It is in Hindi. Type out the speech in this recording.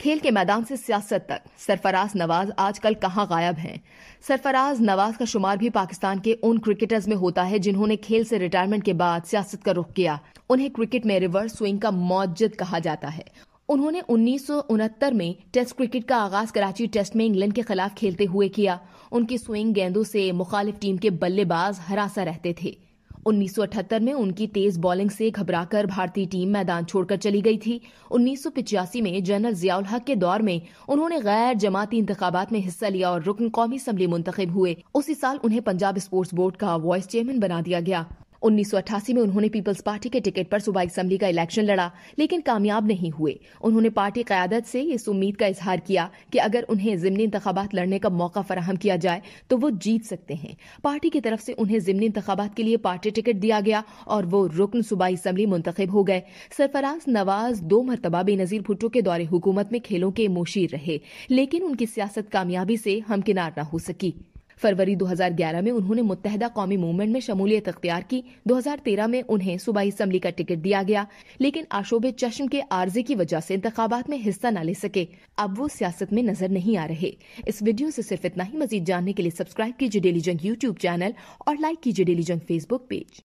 खेल के मैदान से सियासत तक सरफराज नवाज आजकल कहाँ गायब हैं सरफराज नवाज का शुमार भी पाकिस्तान के उन क्रिकेटर्स में होता है जिन्होंने खेल से रिटायरमेंट के बाद सियासत का रुख किया उन्हें क्रिकेट में रिवर्स स्विंग का मौजद कहा जाता है उन्होंने उन्नीस में टेस्ट क्रिकेट का आगाज कराची टेस्ट में इंग्लैंड के खिलाफ खेलते हुए किया उनकी स्विंग गेंदों से मुखालिफ टीम के बल्लेबाज हरासा रहते थे 1978 में उनकी तेज बॉलिंग से घबराकर भारतीय टीम मैदान छोड़कर चली गई थी उन्नीस में जनरल जियाउल हक के दौर में उन्होंने गैर जमाती इंतबात में हिस्सा लिया और रुकन कौमी असम्बली मुंतब हुए उसी साल उन्हें पंजाब स्पोर्ट्स बोर्ड का वाइस चेयरमैन बना दिया गया उन्नीस में उन्होंने पीपल्स पार्टी के टिकट पर सूबाई असम्बली का इलेक्शन लड़ा लेकिन कामयाब नहीं हुए उन्होंने पार्टी क्यादत से इस उम्मीद का इजहार किया कि अगर उन्हें जिमनी इंतबात लड़ने का मौका फराहम किया जाए तो वो जीत सकते हैं पार्टी की तरफ से उन्हें जिमनी इंतबात के लिए पार्टी टिकट दिया गया और वो रुकन सूबाई असम्बली मुंतखब हो गए सरफराज नवाज दो मरतबा बेनजीर भुट्टो के दौरे हुकूमत में खेलों के मोशीर रहे लेकिन उनकी सियासत कामयाबी से हमकिनार न हो सकी फरवरी 2011 में उन्होंने मुतहदा कौमी मूवमेंट में शमूलियत अख्तियार की 2013 में उन्हें सूबाई असम्बली का टिकट दिया गया लेकिन आशोब चश्म के आर्जे की वजह से इंतबात में हिस्सा न ले सके अब वो सियासत में नजर नहीं आ रहे इस वीडियो ऐसी सिर्फ इतना ही मजीद जानने के लिए सब्सक्राइब कीजिए डेली जंग यूट्यूब चैनल और लाइक कीजिए डेली जंग फेसबुक पेज